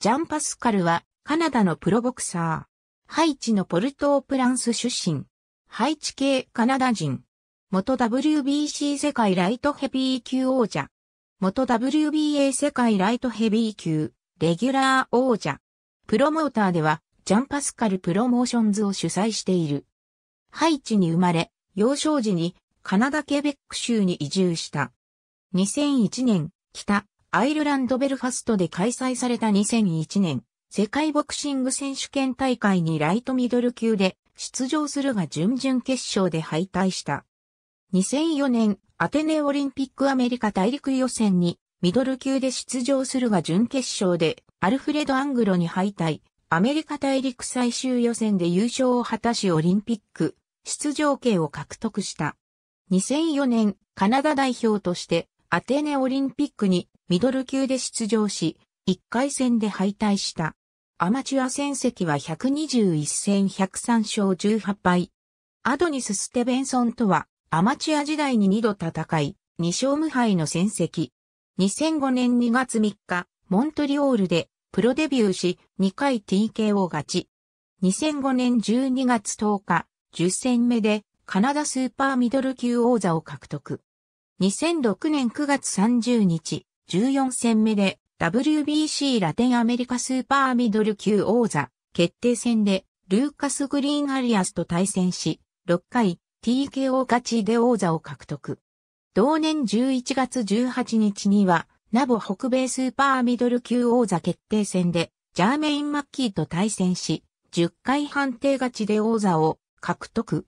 ジャンパスカルはカナダのプロボクサー。ハイチのポルトープランス出身。ハイチ系カナダ人。元 WBC 世界ライトヘビー級王者。元 WBA 世界ライトヘビー級、レギュラー王者。プロモーターでは、ジャンパスカルプロモーションズを主催している。ハイチに生まれ、幼少時にカナダケベック州に移住した。2001年、北アイルランドベルファストで開催された2001年、世界ボクシング選手権大会にライトミドル級で出場するが準々決勝で敗退した。2004年、アテネオリンピックアメリカ大陸予選にミドル級で出場するが準決勝でアルフレド・アングロに敗退、アメリカ大陸最終予選で優勝を果たしオリンピック出場権を獲得した。2004年、カナダ代表としてアテネオリンピックにミドル級で出場し、1回戦で敗退した。アマチュア戦績は121戦103勝18敗。アドニス・ステベンソンとは、アマチュア時代に2度戦い、2勝無敗の戦績。2005年2月3日、モントリオールでプロデビューし、2回 TKO 勝ち。2005年12月10日、10戦目でカナダスーパーミドル級王座を獲得。2006年9月30日、14戦目で WBC ラテンアメリカスーパーミドル級王座決定戦でルーカス・グリーン・アリアスと対戦し、6回 TKO 勝ちで王座を獲得。同年11月18日には、ナボ北米スーパーミドル級王座決定戦でジャーメイン・マッキーと対戦し、10回判定勝ちで王座を獲得。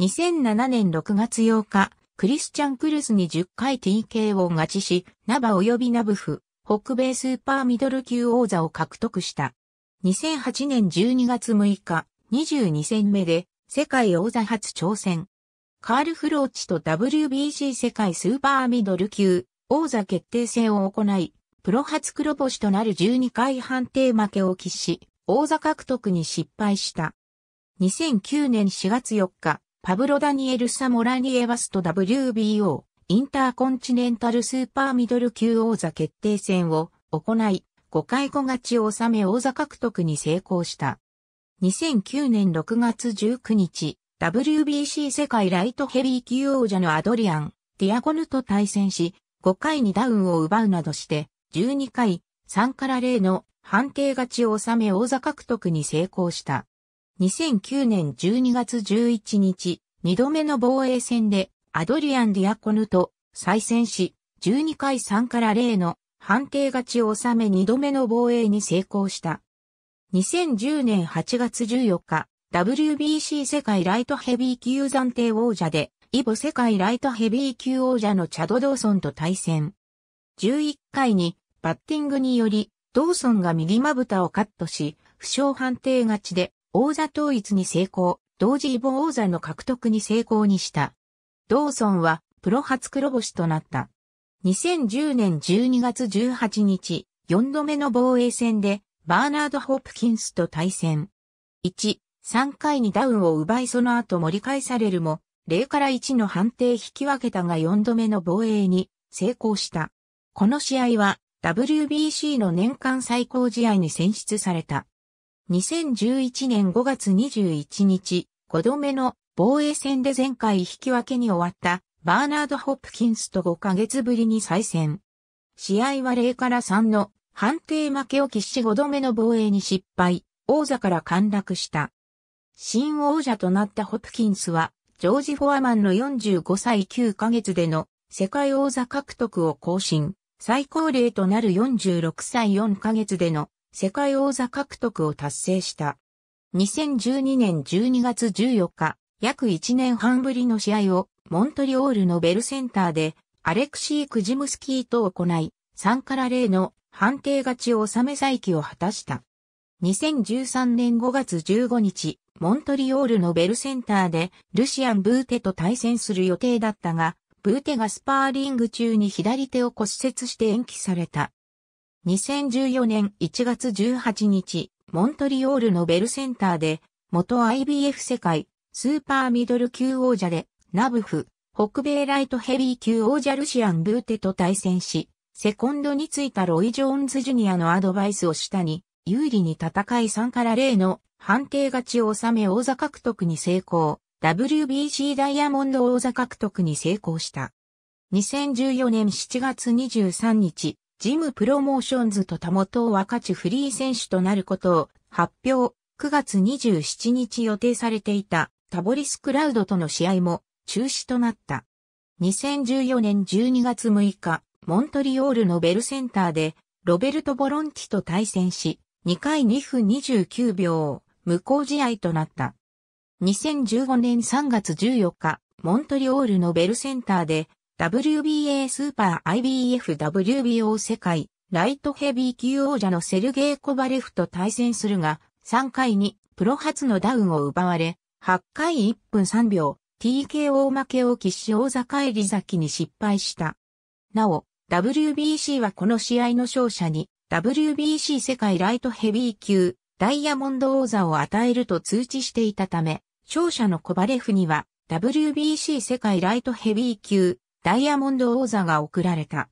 2007年6月8日、クリスチャン・クルスに10回 TK を勝ちし、ナバ及びナブフ、北米スーパーミドル級王座を獲得した。2008年12月6日、22戦目で世界王座初挑戦。カール・フローチと WBC 世界スーパーミドル級王座決定戦を行い、プロ初黒星となる12回判定負けを喫し、王座獲得に失敗した。2009年4月4日、パブロ・ダニエル・サモラニエ・ワスト WBO インターコンチネンタルスーパーミドル級王座決定戦を行い、5回5勝ちを収め王座獲得に成功した。2009年6月19日、WBC 世界ライトヘビー級王者のアドリアン、ディアゴヌと対戦し、5回にダウンを奪うなどして、12回、3から0の判定勝ちを収め王座獲得に成功した。2009年12月11日、2度目の防衛戦でアドリアン・ディアコヌと再戦し、12回3から0の判定勝ちを収め2度目の防衛に成功した。2010年8月14日、WBC 世界ライトヘビー級暫定王者で、イボ世界ライトヘビー級王者のチャド・ドーソンと対戦。11回にバッティングにより、ドーソンが右まぶたをカットし、負傷判定勝ちで王座統一に成功、同時イボ王座の獲得に成功にした。ドーソンはプロ初黒星となった。2010年12月18日、4度目の防衛戦でバーナード・ホップキンスと対戦。1、3回にダウンを奪いその後盛り返されるも、0から1の判定引き分けたが4度目の防衛に成功した。この試合は WBC の年間最高試合に選出された。2011年5月21日、5度目の防衛戦で前回引き分けに終わったバーナード・ホップキンスと5ヶ月ぶりに再戦。試合は0から3の判定負けを喫し5度目の防衛に失敗、王座から陥落した。新王者となったホプキンスは、ジョージ・フォアマンの45歳9ヶ月での世界王座獲得を更新、最高齢となる46歳4ヶ月での世界王座獲得を達成した。2012年12月14日、約1年半ぶりの試合をモントリオールのベルセンターでアレクシー・クジムスキーと行い、3から0の判定勝ちを収め再起を果たした。2013年5月15日、モントリオールのベルセンターでルシアン・ブーテと対戦する予定だったが、ブーテがスパーリング中に左手を骨折して延期された。2014年1月18日、モントリオールのベルセンターで、元 IBF 世界、スーパーミドル級王者で、ナブフ、北米ライトヘビー級王者ルシアン・ブーテと対戦し、セコンドについたロイ・ジョーンズ・ジュニアのアドバイスを下に、有利に戦い3から0の判定勝ちを収め王座獲得に成功、WBC ダイヤモンド王座獲得に成功した。2014年7月23日、ジムプロモーションズと田本をかちフリー選手となることを発表。9月27日予定されていたタボリスクラウドとの試合も中止となった。2014年12月6日、モントリオールのベルセンターでロベルト・ボロンティと対戦し、2回2分29秒、無効試合となった。2015年3月14日、モントリオールのベルセンターで WBA スーパー IBF WBO 世界ライトヘビー級王者のセルゲイ・コバレフと対戦するが、3回にプロ初のダウンを奪われ、8回1分3秒、TKO 負けを喫し大坂入り崎に失敗した。なお、WBC はこの試合の勝者に、WBC 世界ライトヘビー級、ダイヤモンド王座を与えると通知していたため、勝者のコバレフには、WBC 世界ライトヘビー級、ダイヤモンド王座が贈られた。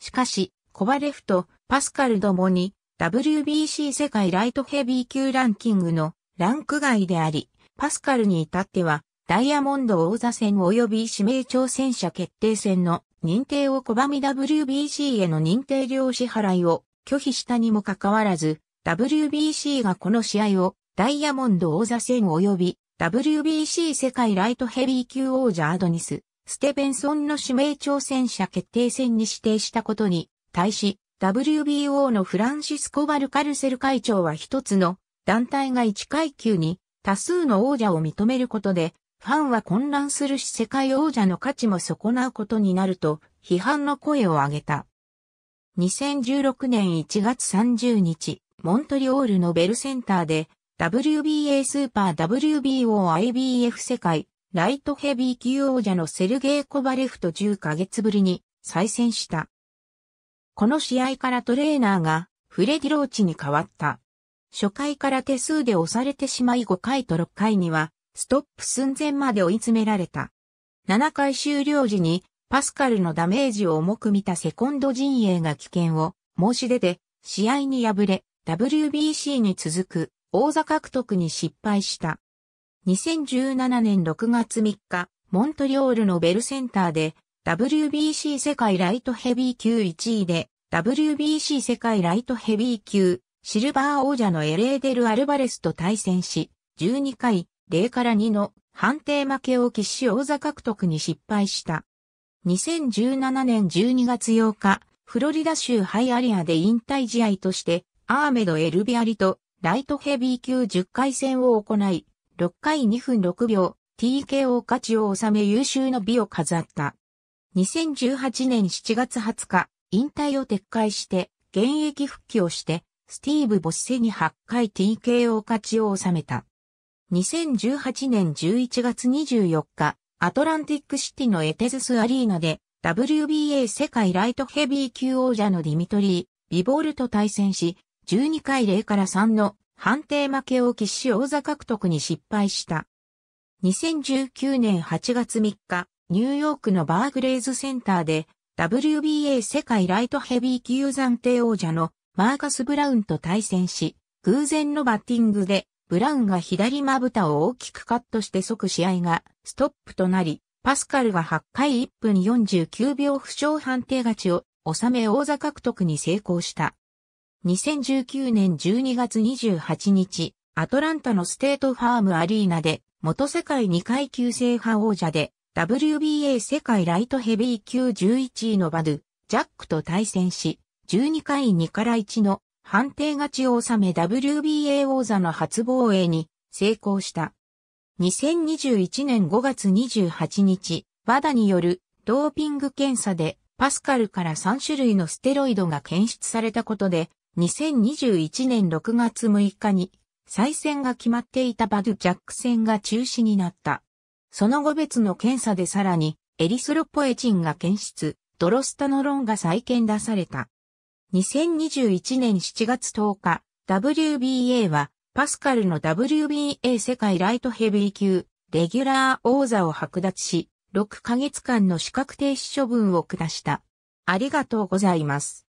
しかし、コバレフとパスカルどもに WBC 世界ライトヘビー級ランキングのランク外であり、パスカルに至ってはダイヤモンド王座戦及び指名挑戦者決定戦の認定を拒み WBC への認定料支払いを拒否したにもかかわらず、WBC がこの試合をダイヤモンド王座戦及び WBC 世界ライトヘビー級王者アドニス、ステベンソンの指名挑戦者決定戦に指定したことに、対し、WBO のフランシスコ・バルカルセル会長は一つの団体が1階級に多数の王者を認めることで、ファンは混乱するし世界王者の価値も損なうことになると批判の声を上げた。2016年1月30日、モントリオールのベルセンターで WBA スーパー WBO IBF 世界ライトヘビー級王者のセルゲイ・コバレフと10ヶ月ぶりに再戦した。この試合からトレーナーがフレディ・ローチに変わった。初回から手数で押されてしまい5回と6回にはストップ寸前まで追い詰められた。7回終了時にパスカルのダメージを重く見たセコンド陣営が危険を申し出て試合に敗れ WBC に続く王座獲得に失敗した。2017年6月3日、モントリオールのベルセンターで、WBC 世界ライトヘビー級1位で、WBC 世界ライトヘビー級、シルバー王者のエレーデル・アルバレスと対戦し、12回、0から2の判定負けを喫し王座獲得に失敗した。2017年12月8日、フロリダ州ハイアリアで引退試合として、アーメド・エルビアリとライトヘビー級10回戦を行い、6回2分6秒、TKO 価値を収め優秀の美を飾った。2018年7月20日、引退を撤回して、現役復帰をして、スティーブ・ボッセに8回 TKO 勝ちを収めた。2018年11月24日、アトランティックシティのエテズスアリーナで、WBA 世界ライトヘビー級王者のディミトリー・ビボールと対戦し、12回0から3の判定負けを喫し王座獲得に失敗した。2019年8月3日、ニューヨークのバーグレイズセンターで WBA 世界ライトヘビー級暫定王者のマーカス・ブラウンと対戦し、偶然のバッティングでブラウンが左まぶたを大きくカットして即試合がストップとなり、パスカルが8回1分49秒負傷判定勝ちを収め王座獲得に成功した。2019年12月28日、アトランタのステートファームアリーナで、元世界2階級制覇王者で、WBA 世界ライトヘビー級11位のバドゥ、ジャックと対戦し、12回2から1の判定勝ちを収め WBA 王座の初防衛に成功した。2021年5月28日、バダによるドーピング検査でパスカルから3種類のステロイドが検出されたことで2021年6月6日に再戦が決まっていたバドジャック戦が中止になった。その後別の検査でさらにエリスロポエチンが検出、ドロスタノロンが再検出された。2021年7月10日、WBA はパスカルの WBA 世界ライトヘビー級レギュラー王座を剥奪し、6ヶ月間の資格停止処分を下した。ありがとうございます。